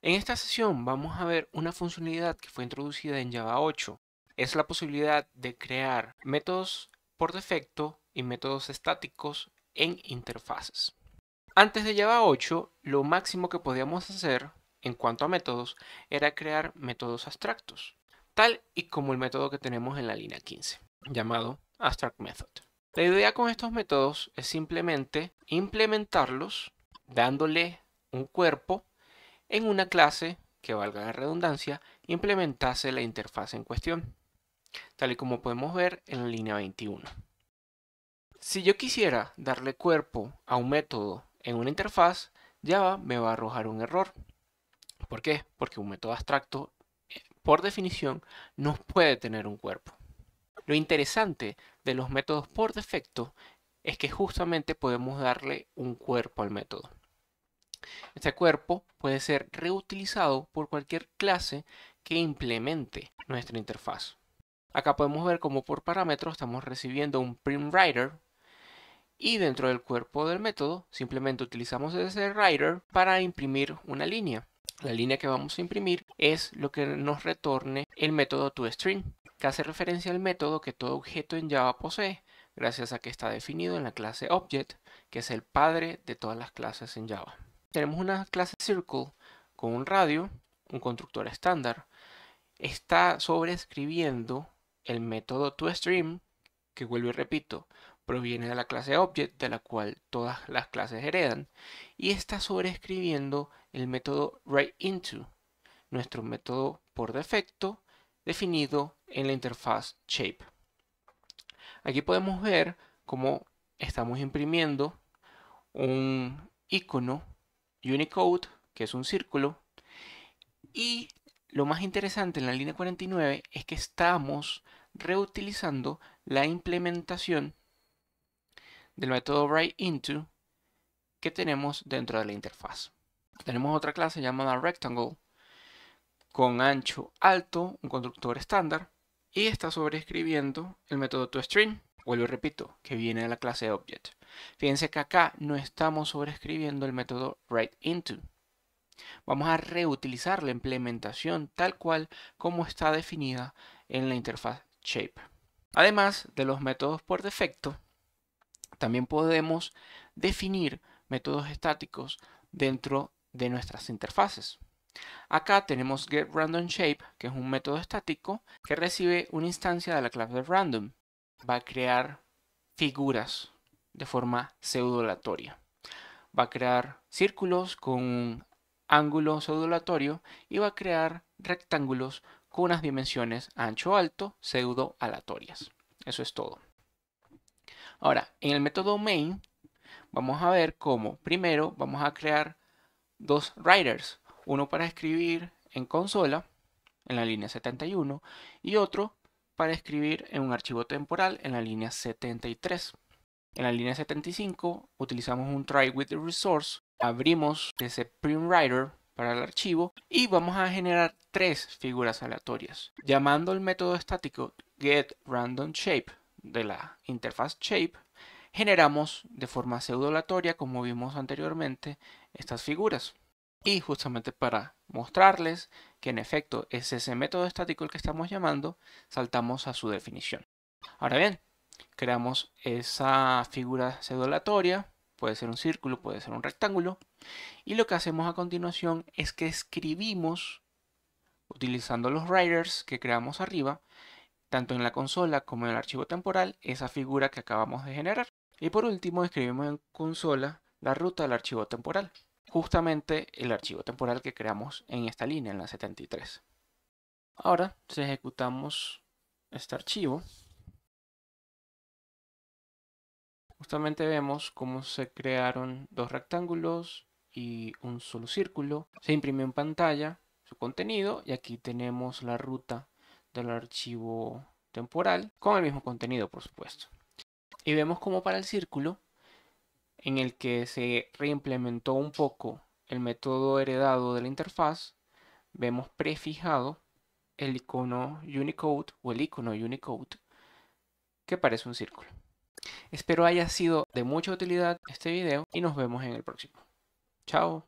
En esta sesión vamos a ver una funcionalidad que fue introducida en Java 8. Es la posibilidad de crear métodos por defecto y métodos estáticos en interfaces. Antes de Java 8, lo máximo que podíamos hacer en cuanto a métodos era crear métodos abstractos, tal y como el método que tenemos en la línea 15, llamado abstract method. La idea con estos métodos es simplemente implementarlos dándole un cuerpo en una clase que valga la redundancia implementase la interfaz en cuestión, tal y como podemos ver en la línea 21. Si yo quisiera darle cuerpo a un método en una interfaz, Java me va a arrojar un error. ¿Por qué? Porque un método abstracto, eh, por definición, no puede tener un cuerpo. Lo interesante de los métodos por defecto es que justamente podemos darle un cuerpo al método. Este cuerpo puede ser reutilizado por cualquier clase que implemente nuestra interfaz. Acá podemos ver cómo por parámetro estamos recibiendo un PrimWriter, y dentro del cuerpo del método simplemente utilizamos ese writer para imprimir una línea. La línea que vamos a imprimir es lo que nos retorne el método toString, que hace referencia al método que todo objeto en Java posee, gracias a que está definido en la clase Object, que es el padre de todas las clases en Java tenemos una clase circle con un radio, un constructor estándar. Está sobreescribiendo el método toStream, que vuelvo y repito, proviene de la clase object, de la cual todas las clases heredan, y está sobreescribiendo el método writeInto, nuestro método por defecto definido en la interfaz shape. Aquí podemos ver cómo estamos imprimiendo un icono Unicode, que es un círculo. Y lo más interesante en la línea 49 es que estamos reutilizando la implementación del método WriteInto que tenemos dentro de la interfaz. Tenemos otra clase llamada Rectangle con ancho alto, un constructor estándar, y está sobreescribiendo el método toString, vuelvo y repito, que viene de la clase Object. Fíjense que acá no estamos sobreescribiendo el método writeInto. Vamos a reutilizar la implementación tal cual como está definida en la interfaz shape. Además de los métodos por defecto, también podemos definir métodos estáticos dentro de nuestras interfaces. Acá tenemos getRandomShape, que es un método estático que recibe una instancia de la clase de random. Va a crear figuras de forma pseudolatoria. Va a crear círculos con un ángulo pseudolatorio y va a crear rectángulos con unas dimensiones ancho-alto pseudo-alatorias. Eso es todo. Ahora, en el método main vamos a ver cómo primero vamos a crear dos writers, uno para escribir en consola en la línea 71 y otro para escribir en un archivo temporal en la línea 73. En la línea 75 utilizamos un try with the resource, abrimos ese printwriter para el archivo y vamos a generar tres figuras aleatorias llamando el método estático getRandomShape de la interfaz shape generamos de forma pseudo aleatoria como vimos anteriormente estas figuras y justamente para mostrarles que en efecto es ese método estático el que estamos llamando saltamos a su definición ahora bien creamos esa figura sedulatoria, puede ser un círculo, puede ser un rectángulo, y lo que hacemos a continuación es que escribimos, utilizando los writers que creamos arriba, tanto en la consola como en el archivo temporal, esa figura que acabamos de generar. Y por último, escribimos en consola la ruta del archivo temporal, justamente el archivo temporal que creamos en esta línea, en la 73. Ahora, si ejecutamos este archivo, justamente vemos cómo se crearon dos rectángulos y un solo círculo. Se imprimió en pantalla su contenido y aquí tenemos la ruta del archivo temporal con el mismo contenido, por supuesto. Y vemos cómo para el círculo, en el que se reimplementó un poco el método heredado de la interfaz, vemos prefijado el icono Unicode o el icono Unicode que parece un círculo. Espero haya sido de mucha utilidad este video y nos vemos en el próximo. Chao.